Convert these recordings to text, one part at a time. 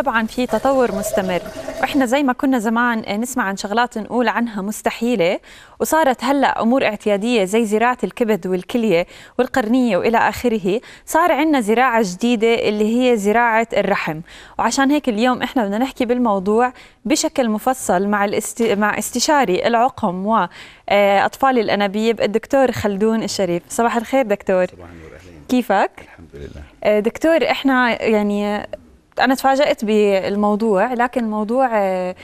طبعا في تطور مستمر واحنا زي ما كنا زمان نسمع عن شغلات نقول عنها مستحيله وصارت هلا امور اعتياديه زي زراعه الكبد والكليه والقرنيه والى اخره صار عندنا زراعه جديده اللي هي زراعه الرحم وعشان هيك اليوم احنا بدنا نحكي بالموضوع بشكل مفصل مع الاست... مع استشاري العقم واطفال الانابيب الدكتور خلدون الشريف صباح الخير دكتور صباح النور اهلين كيفك الحمد لله دكتور احنا يعني انا تفاجات بالموضوع لكن الموضوع آه،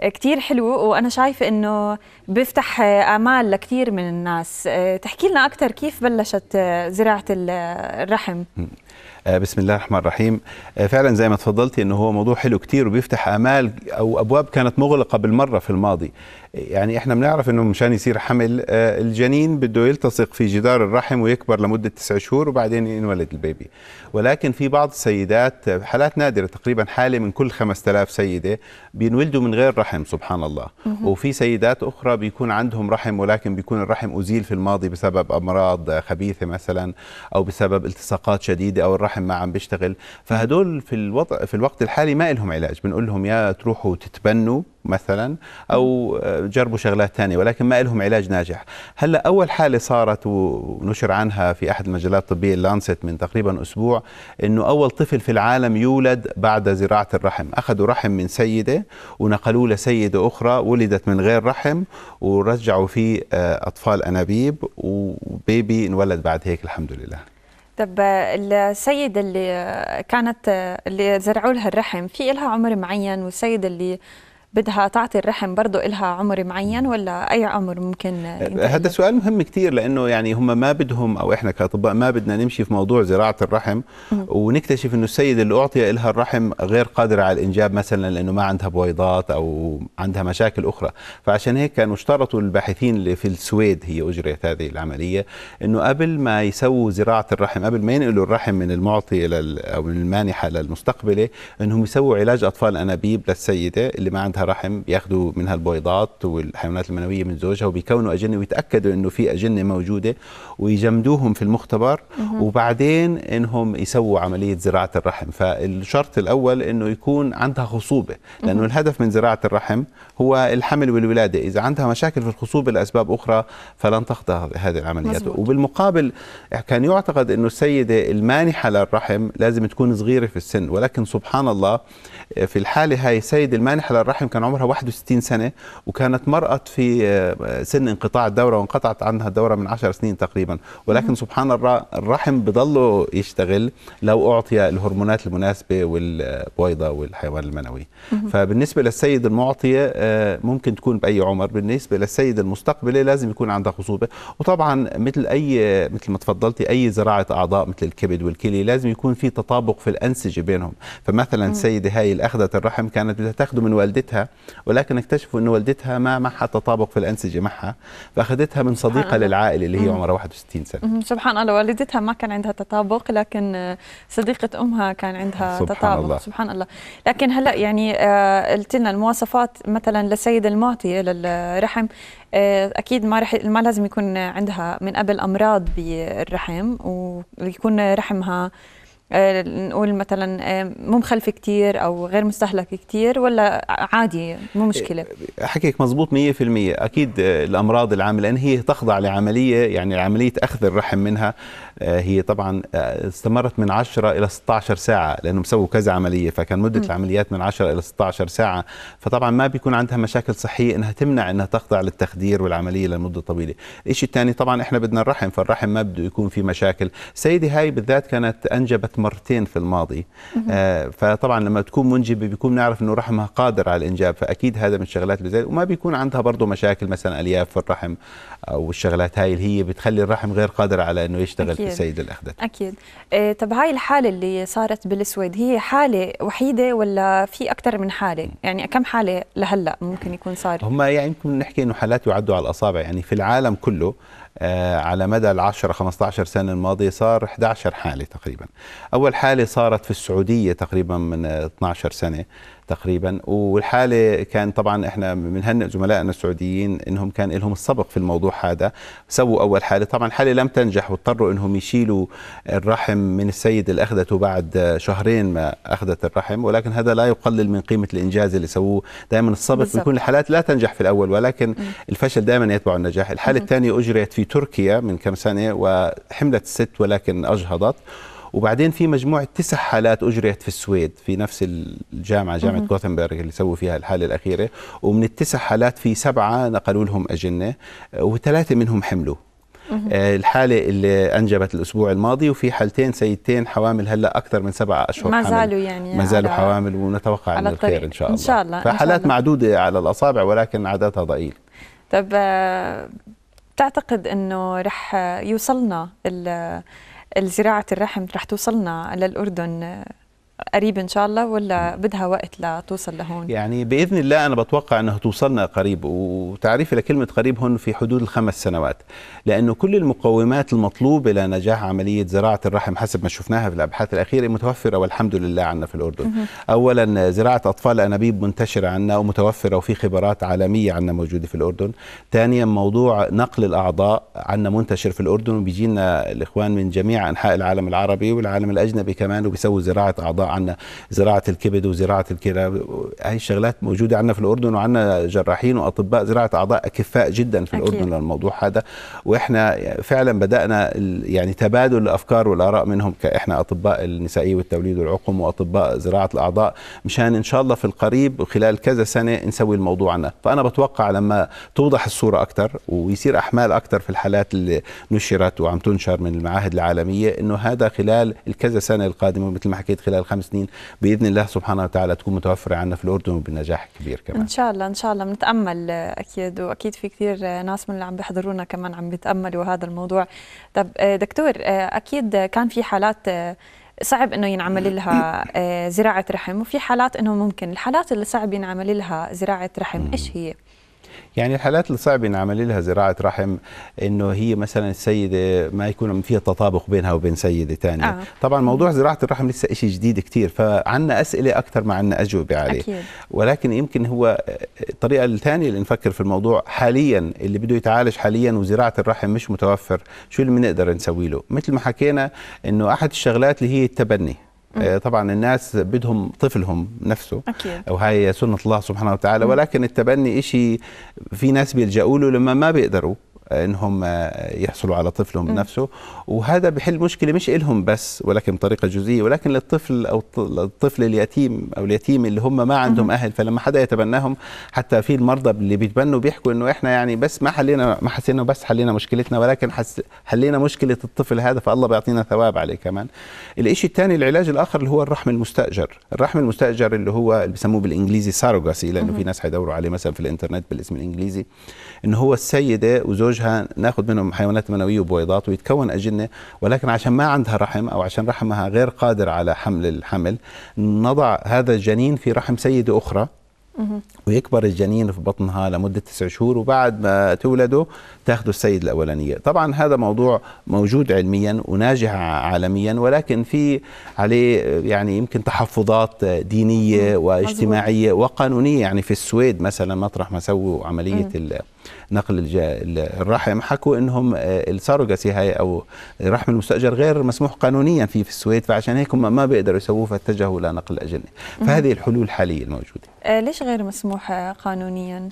آه، كتير حلو وانا شايفه انه بيفتح آه، امال لكثير من الناس تحكي لنا اكثر كيف بلشت زراعه الرحم بسم الله الرحمن الرحيم فعلا زي ما تفضلتي انه هو موضوع حلو كتير وبيفتح امال او ابواب كانت مغلقه بالمره في الماضي يعني احنا بنعرف انه مشان يصير حمل آه، الجنين بده يلتصق في جدار الرحم ويكبر لمده تسع شهور وبعدين ينولد البيبي ولكن في بعض السيدات حالات نادره تقريبا حاله من كل 5000 سيده بينولدوا من غير رحم سبحان الله وفي سيدات اخرى بيكون عندهم رحم ولكن بيكون الرحم ازيل في الماضي بسبب امراض خبيثه مثلا او بسبب التصاقات شديده او الرحم ما عم بيشتغل فهدول في الوضع في الوقت الحالي ما لهم علاج بنقول لهم يا تروحوا تتبنوا مثلا او جربوا شغلات ثانيه ولكن ما لهم علاج ناجح هلا اول حاله صارت ونشر عنها في احد المجلات الطبيه اللانست من تقريبا اسبوع انه اول طفل في العالم يولد بعد زراعه الرحم اخذوا رحم من سيده ونقلوه لسيده اخرى ولدت من غير رحم ورجعوا فيه آه، اطفال انابيب وبيبي انولد بعد هيك الحمد لله طب السيدة اللي كانت اللي زرعوا لها الرحم في لها عمر معين والسيدة اللي بدها تعطي الرحم برضه إلها عمر معين ولا أي عمر ممكن هذا سؤال مهم كثير لأنه يعني هم ما بدهم أو إحنا كأطباء ما بدنا نمشي في موضوع زراعة الرحم ونكتشف أنه السيدة اللي أعطي لها الرحم غير قادرة على الإنجاب مثلا لأنه ما عندها بويضات أو عندها مشاكل أخرى فعشان هيك كانوا اشترطوا الباحثين اللي في السويد هي أجريت هذه العملية أنه قبل ما يسووا زراعة الرحم قبل ما ينقلوا الرحم من المعطي إلى أو من المانحة للمستقبلة أنهم يسووا علاج أطفال أنابيب للسيدة اللي ما عندها رحم بياخذوا منها البويضات والحيوانات المنويه من زوجها وبيكونوا اجنه ويتاكدوا انه في اجنه موجوده ويجمدوهم في المختبر وبعدين انهم يسووا عمليه زراعه الرحم فالشرط الاول انه يكون عندها خصوبه لانه الهدف من زراعه الرحم هو الحمل والولاده اذا عندها مشاكل في الخصوبه لاسباب اخرى فلن تخضع هذه العمليات مزبوط. وبالمقابل كان يعتقد انه السيده المانحه للرحم لازم تكون صغيره في السن ولكن سبحان الله في الحاله هاي السيده المانحه للرحم الهاشم كان عمرها 61 سنة وكانت مرأت في آه، سن انقطاع الدورة وانقطعت عنها الدورة من 10 سنين تقريبا ولكن سبحان الرحم بضله يشتغل لو أعطي الهرمونات المناسبة والبويضة والحيوان المنوي فبالنسبة للسيد المعطية آه، ممكن تكون بأي عمر بالنسبة للسيد المستقبلة لازم يكون عندها خصوبة وطبعا مثل أي مثل ما تفضلتي أي زراعة أعضاء مثل الكبد والكلي لازم يكون في تطابق في الأنسجة بينهم فمثلا السيدة هاي اللي أخذت الرحم كانت بدها تاخده من والدتها والدتها ولكن اكتشفوا انه والدتها ما معها تطابق في الأنسجة معها فأخذتها من صديقة للعائلة اللي هي عمرها 61 سنة سبحان الله والدتها ما كان عندها تطابق لكن آه، صديقة أمها كان عندها سبحان تطابق الله. سبحان الله لكن هلأ يعني آه، قلت لنا المواصفات مثلا للسيدة المعطية للرحم آه، اكيد ما رح ما لازم يكون عندها من قبل امراض بالرحم ويكون رحمها آه، نقول مثلا آه، مو مخلفه كثير او غير مستهلكه كثير ولا عادي مو مشكله إيه، حكيك مزبوط 100% اكيد آه، الامراض العامه لان هي تخضع لعمليه يعني عمليه اخذ الرحم منها هي طبعا استمرت من 10 الى 16 ساعه لانه مسووا كذا عمليه فكان مده م. العمليات من 10 الى 16 ساعه فطبعا ما بيكون عندها مشاكل صحيه انها تمنع انها تخضع للتخدير والعمليه لمده طويله الشيء الثاني طبعا احنا بدنا الرحم فالرحم ما بده يكون في مشاكل سيدي هاي بالذات كانت انجبت مرتين في الماضي آه فطبعا لما تكون منجبه بيكون نعرف انه رحمها قادر على الانجاب فاكيد هذا من الشغلات اللي وما بيكون عندها برضه مشاكل مثلا الياف في الرحم او الشغلات هاي اللي هي بتخلي الرحم غير قادر على انه يشتغل أكيد. في سيد الاخدة اكيد آه طب هاي الحاله اللي صارت بالسويد هي حاله وحيده ولا في اكثر من حاله يعني كم حاله لهلا ممكن يكون صار هم يعني يمكن نحكي انه حالات يعدوا على الاصابع يعني في العالم كله آه، على مدى 10 15 سنة الماضية صار 11 حالة تقريبا أول حالة صارت في السعودية تقريبا من 12 سنة تقريبا والحاله كان طبعا احنا بنهنئ زملائنا السعوديين انهم كان لهم السبق في الموضوع هذا سووا اول حاله طبعا الحاله لم تنجح واضطروا انهم يشيلوا الرحم من السيد اللي اخذته بعد شهرين ما اخذت الرحم ولكن هذا لا يقلل من قيمه الانجاز اللي سووه دائما السبق بيكون الحالات لا تنجح في الاول ولكن م. الفشل دائما يتبع النجاح الحاله الثانيه اجريت في تركيا من كم سنه وحملت الست ولكن اجهضت وبعدين في مجموعه تسع حالات اجريت في السويد في نفس الجامعه جامعه مم. غوثنبرغ اللي سووا فيها الحاله الاخيره ومن التسع حالات في سبعه نقلوا لهم اجنه وثلاثه منهم حملوا آه، الحالة اللي أنجبت الأسبوع الماضي وفي حالتين سيدتين حوامل هلا أكثر من سبعة أشهر ما زالوا يعني ما زالوا حوامل ونتوقع على الخير إن شاء الله إن شاء الله فحالات شاء الله. معدودة على الأصابع ولكن عددها ضئيل طب آه، بتعتقد أنه رح يوصلنا زراعه الرحم رح توصلنا للاردن قريب ان شاء الله ولا بدها وقت لتوصل لهون يعني باذن الله انا بتوقع انها توصلنا قريب وتعريفي لكلمه قريب هون في حدود الخمس سنوات لانه كل المقومات المطلوبه لنجاح عمليه زراعه الرحم حسب ما شفناها في الابحاث الاخيره متوفره والحمد لله عنا في الاردن اولا زراعه اطفال انابيب منتشره عنا ومتوفره وفي خبرات عالميه عنا موجوده في الاردن ثانيا موضوع نقل الاعضاء عنا منتشر في الاردن وبيجينا الاخوان من جميع انحاء العالم العربي والعالم الاجنبي كمان وبيسووا زراعه اعضاء عندنا زراعة الكبد وزراعة الكلى هاي الشغلات موجودة عندنا في الأردن وعندنا جراحين وأطباء زراعة أعضاء أكفاء جدا في أكيد. الأردن للموضوع هذا وإحنا فعلا بدأنا يعني تبادل الأفكار والآراء منهم كإحنا أطباء النسائية والتوليد والعقم وأطباء زراعة الأعضاء مشان إن شاء الله في القريب وخلال كذا سنة نسوي الموضوع عنا فأنا بتوقع لما توضح الصورة أكثر ويصير أحمال أكثر في الحالات اللي نشرت وعم تنشر من المعاهد العالمية إنه هذا خلال الكذا سنة القادمة مثل ما حكيت خلال خمس سنين باذن الله سبحانه وتعالى تكون متوفره عندنا في الاردن وبنجاح كبير كمان ان شاء الله ان شاء الله بنتامل اكيد واكيد في كثير ناس من اللي عم بيحضرونا كمان عم بيتاملوا هذا الموضوع طب آه، دكتور آه، اكيد كان في حالات آه، صعب انه ينعمل لها زراعه رحم وفي حالات انه ممكن الحالات اللي صعب ينعمل لها زراعه رحم ايش هي يعني الحالات اللي صعب ينعمل لها زراعه رحم انه هي مثلا السيده ما يكون فيها تطابق بينها وبين سيده ثانيه آه. طبعا موضوع زراعه الرحم لسه شيء جديد كثير فعندنا اسئله اكثر ما عنا اجوبه عليه أكيد. ولكن يمكن هو الطريقه الثانيه اللي نفكر في الموضوع حاليا اللي بده يتعالج حاليا وزراعه الرحم مش متوفر شو اللي بنقدر نسوي له مثل ما حكينا انه احد الشغلات اللي هي التبني آه، طبعا الناس بدهم طفلهم نفسه أكيد. وهي سنه الله سبحانه وتعالى ولكن التبني شيء في ناس بيلجأوا له لما ما بيقدروا انهم آه، يحصلوا على طفلهم بنفسه وهذا بحل مشكله مش لهم بس ولكن بطريقه جزئيه ولكن للطفل او الطفل اليتيم او اليتيم اللي هم ما عندهم اهل فلما حدا يتبناهم حتى في المرضى اللي بيتبنوا بيحكوا انه احنا يعني بس ما حلينا ما حسينا بس حلينا مشكلتنا ولكن حس حلينا مشكله الطفل هذا فالله بيعطينا ثواب عليه كمان الشيء الثاني العلاج الاخر اللي هو الرحم المستاجر الرحم المستاجر اللي هو اللي بسموه بالانجليزي ساروغاسي لانه في ناس حيدوروا عليه مثلا في الانترنت بالاسم الانجليزي انه هو السيده وزوج زوجها ناخذ منهم حيوانات منويه وبويضات ويتكون اجنه ولكن عشان ما عندها رحم او عشان رحمها غير قادر على حمل الحمل نضع هذا الجنين في رحم سيده اخرى ويكبر الجنين في بطنها لمدة تسع شهور وبعد ما تولده تأخذ السيد الأولانية طبعا هذا موضوع موجود علميا وناجح عالميا ولكن في عليه يعني يمكن تحفظات دينية واجتماعية وقانونية يعني في السويد مثلا مطرح ما سووا عملية نقل الرحم حكوا انهم آه، الساروجاسي هاي او الرحم المستاجر غير مسموح قانونيا فيه في السويد فعشان هيك هم ما بيقدروا يسووه فاتجهوا لنقل اجنبي فهذه الحلول الحاليه الموجوده آه، ليش غير مسموح آه، قانونيا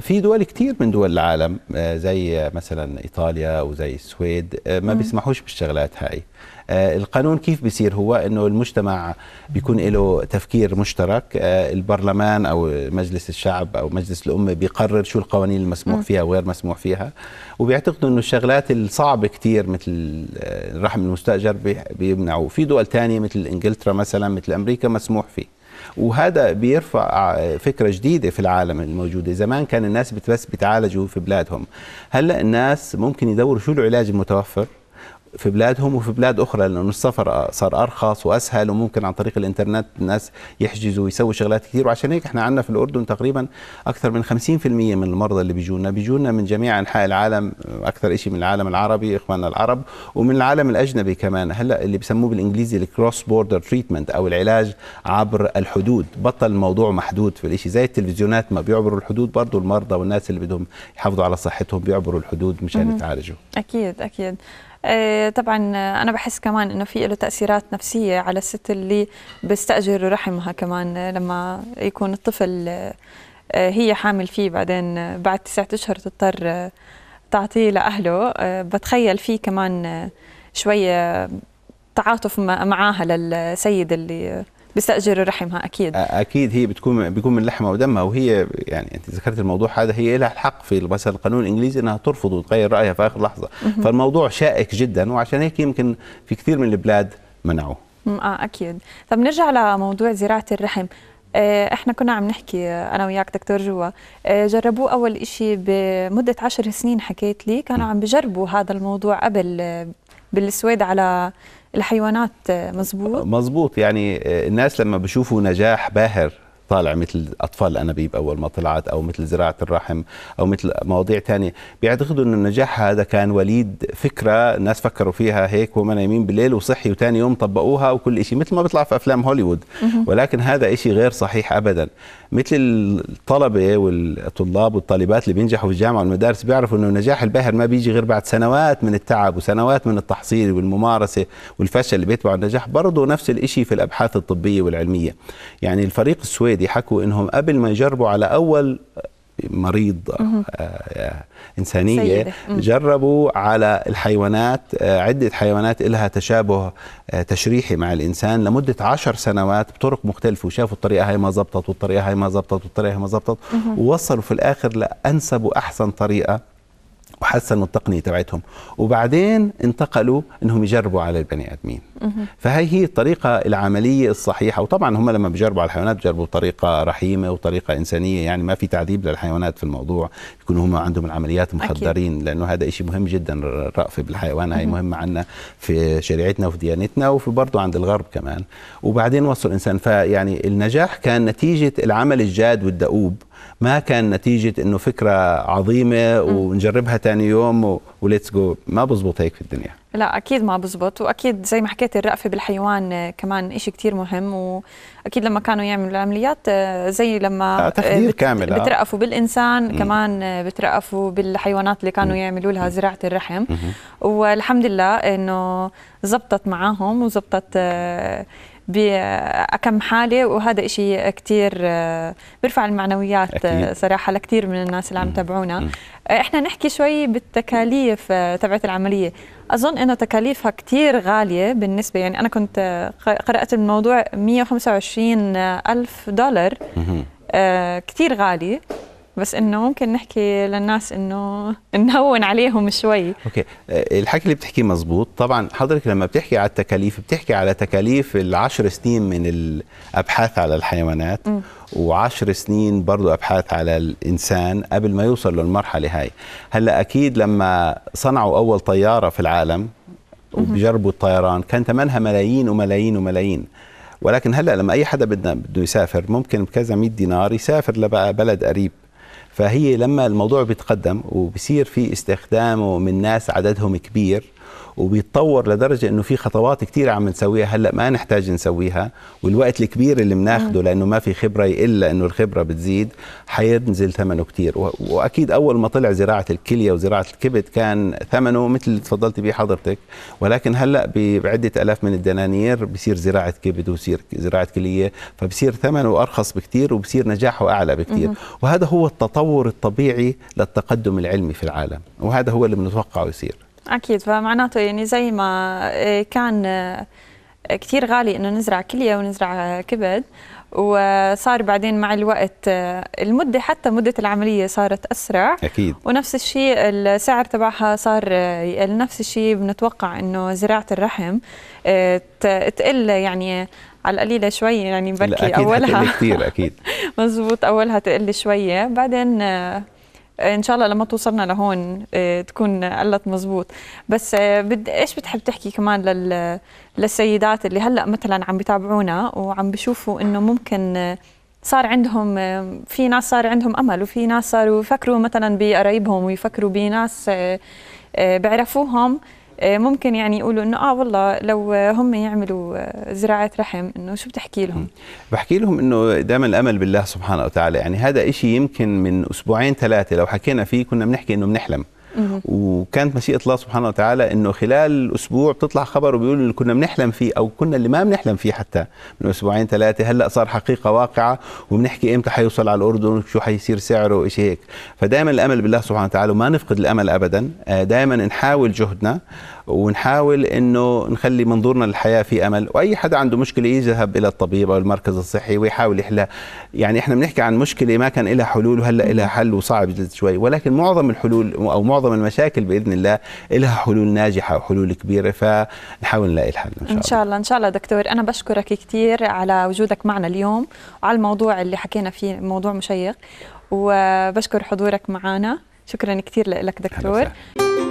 في دول كثير من دول العالم زي مثلا ايطاليا وزي السويد ما بيسمحوش بالشغلات هاي القانون كيف بيصير هو انه المجتمع بيكون له تفكير مشترك البرلمان او مجلس الشعب او مجلس الامه بيقرر شو القوانين القوانين المسموح فيها وغير مسموح فيها وبيعتقدوا انه الشغلات الصعبه كثير مثل آه، الرحم المستاجر بيمنعوا في دول ثانيه مثل انجلترا مثلا مثل امريكا مسموح فيه وهذا بيرفع آه، فكرة جديدة في العالم الموجودة زمان كان الناس بس بتعالجوا في بلادهم هلأ الناس ممكن يدوروا شو العلاج المتوفر في بلادهم وفي بلاد اخرى لانه السفر آه، صار ارخص واسهل وممكن عن طريق الانترنت الناس يحجزوا ويسووا شغلات كثير وعشان هيك احنا عندنا في الاردن تقريبا اكثر من 50% من المرضى اللي بيجونا بيجونا من جميع انحاء العالم اكثر شيء من العالم العربي اخواننا العرب ومن العالم الاجنبي كمان هلا اللي بسموه بالانجليزي الكروس بوردر تريتمنت او العلاج عبر الحدود بطل الموضوع محدود في الشيء زي التلفزيونات ما بيعبروا الحدود برضه المرضى والناس اللي بدهم يحافظوا على صحتهم بيعبروا الحدود مشان يتعالجوا اكيد اكيد آه، طبعا انا بحس كمان انه في له تاثيرات نفسيه على الست اللي بيستاجر رحمها كمان آه، لما يكون الطفل آه، هي حامل فيه بعدين بعد تسعة اشهر تضطر تعطيه لاهله بتخيل فيه كمان شويه تعاطف معاها للسيد اللي بيستاجر رحمها اكيد اكيد هي بتكون بيكون من لحمها ودمها وهي يعني انت ذكرت الموضوع هذا هي لها الحق في مثلا القانون الانجليزي انها ترفض وتغير رايها في اخر لحظه فالموضوع شائك جدا وعشان هيك يمكن في كثير من البلاد منعوه اه اكيد طب نرجع لموضوع زراعه الرحم آه، احنا كنا عم نحكي آه، انا وياك دكتور جوا آه، جربوه اول شيء بمده عشر سنين حكيت لي كانوا عم بجربوا هذا الموضوع قبل بالسويد على الحيوانات مزبوط مزبوط يعني الناس لما بيشوفوا نجاح باهر طالع مثل اطفال الانابيب اول ما طلعت او مثل زراعه الرحم او مثل مواضيع ثانيه بيعتقدوا انه النجاح هذا كان وليد فكره الناس فكروا فيها هيك وما نايمين بالليل وصحي وثاني يوم طبقوها وكل شيء مثل ما بيطلع في افلام هوليوود ولكن هذا شيء غير صحيح ابدا مثل الطلبه والطلاب والطالبات اللي بينجحوا في الجامعه والمدارس بيعرفوا انه النجاح الباهر ما بيجي غير بعد سنوات من التعب وسنوات من التحصيل والممارسه والفشل اللي بيتبعه النجاح برضه نفس الشيء في الابحاث الطبيه والعلميه يعني الفريق السويدي بلادي حكوا انهم قبل ما يجربوا على اول مريض آه، آه، إنسانية جربوا على الحيوانات آه، عدة حيوانات لها تشابه تشريحي مع الإنسان لمدة عشر سنوات بطرق مختلفة وشافوا الطريقة هاي ما زبطت والطريقة هاي ما زبطت والطريقة هاي ما زبطت ووصلوا في الآخر لأنسب وأحسن طريقة وحسنوا التقنيه تبعتهم وبعدين انتقلوا انهم يجربوا على البني ادمين فهي هي الطريقه العمليه الصحيحه وطبعا هم لما بيجربوا على الحيوانات بيجربوا بطريقه رحيمه وطريقه انسانيه يعني ما في تعذيب للحيوانات في الموضوع يكونوا هم عندهم العمليات مخدرين أكيد. لانه هذا شيء مهم جدا الرأفه بالحيوان هي مهمه عندنا في شريعتنا وفي ديانتنا وفي برضه عند الغرب كمان وبعدين وصل الانسان فيعني النجاح كان نتيجه العمل الجاد والدؤوب ما كان نتيجه انه فكره عظيمه ونجربها ثاني يوم وليتس جو ما بزبط هيك في الدنيا لا اكيد ما بزبط واكيد زي ما حكيت الرأفه بالحيوان آه، كمان شيء كثير مهم واكيد لما كانوا يعملوا العمليات آه، زي لما آه، تخدير بت... كامل بترأفوا بالانسان م. كمان بترأفوا بالحيوانات اللي كانوا يعملوا لها زراعه الرحم م. والحمد لله انه زبطت معاهم وزبطت بكم حاله وهذا إشي كثير آه، بيرفع المعنويات آه، أكيد. صراحه لكثير من الناس اللي عم تابعونا آه، احنا نحكي شوي بالتكاليف تبعت العمليه اظن انه تكاليفها كثير غاليه بالنسبه يعني انا كنت قرات الموضوع 125 الف دولار آه كثير غالي بس انه ممكن نحكي للناس انه نهون عليهم شوي اوكي آه، الحكي اللي بتحكيه مزبوط طبعا حضرتك لما بتحكي على التكاليف بتحكي على تكاليف العشر سنين من الابحاث على الحيوانات و10 سنين برضه ابحاث على الانسان قبل ما يوصل للمرحله هاي هلا اكيد لما صنعوا اول طياره في العالم وبيجربوا الطيران كان ثمنها ملايين وملايين وملايين ولكن هلا لما اي حدا بدنا بده يسافر ممكن بكذا 100 دينار يسافر لبلد قريب فهي لما الموضوع بيتقدم وبصير في استخدامه من ناس عددهم كبير وبيتطور لدرجه انه في خطوات كثيره عم نسويها هلا ما نحتاج نسويها والوقت الكبير اللي بناخده لانه ما في خبره الا انه الخبره بتزيد حينزل ثمنه كثير واكيد اول ما طلع زراعه الكليه وزراعه الكبد كان ثمنه مثل اللي تفضلتي به حضرتك ولكن هلا بعده الاف من الدنانير بصير زراعه كبد وبصير زراعه كليه فبصير ثمنه ارخص بكثير وبصير نجاحه اعلى بكثير وهذا هو التطور الطبيعي للتقدم العلمي في العالم وهذا هو اللي بنتوقعه يصير اكيد فمعناته يعني زي ما إيه، كان إيه، كثير غالي انه نزرع كليه ونزرع كبد وصار بعدين مع الوقت إيه، المدة حتى مدة العملية صارت أسرع أكيد ونفس الشيء السعر تبعها صار يقل نفس الشيء بنتوقع إنه زراعة الرحم تقل يعني على القليلة شوي يعني بركي أولها كثير أكيد مزبوط أولها تقل شوية بعدين آه، ان شاء الله لما توصلنا لهون آه، تكون قلت مزبوط بس آه، بد ايش بتحب تحكي كمان لل للسيدات اللي هلا مثلا عم بتابعونا وعم بيشوفوا انه ممكن صار عندهم في ناس صار عندهم امل وفي ناس صاروا يفكروا مثلا بقرايبهم ويفكروا بناس بيعرفوهم آه، ممكن يعني يقولوا انه اه والله لو هم يعملوا آه، زراعه رحم انه شو بتحكي لهم؟ بحكي لهم انه دائما الامل بالله سبحانه وتعالى يعني هذا إشي يمكن من اسبوعين ثلاثه لو حكينا فيه كنا بنحكي انه بنحلم وكانت مشيئه الله سبحانه وتعالى انه خلال اسبوع بتطلع خبر وبيقول اللي كنا بنحلم فيه او كنا اللي ما بنحلم فيه حتى من اسبوعين ثلاثه هلا صار حقيقه واقعه وبنحكي امتى حيوصل على الاردن وشو حيصير سعره وشيء هيك فدائما الامل بالله سبحانه وتعالى وما نفقد الامل ابدا آه، دائما نحاول جهدنا ونحاول انه نخلي منظورنا للحياه في امل واي حدا عنده مشكله يذهب الى الطبيب او المركز الصحي ويحاول يحلها يعني احنا بنحكي عن مشكله ما كان لها حلول وهلا لها حل وصعب شوي ولكن معظم الحلول او معظم المشاكل باذن الله لها حلول ناجحه وحلول كبيره فنحاول نلاقي الحل ان شاء الله ان شاء الله ان شاء الله دكتور انا بشكرك كثير على وجودك معنا اليوم وعلى الموضوع اللي حكينا فيه موضوع مشيق وبشكر حضورك معنا شكرا كثير لك دكتور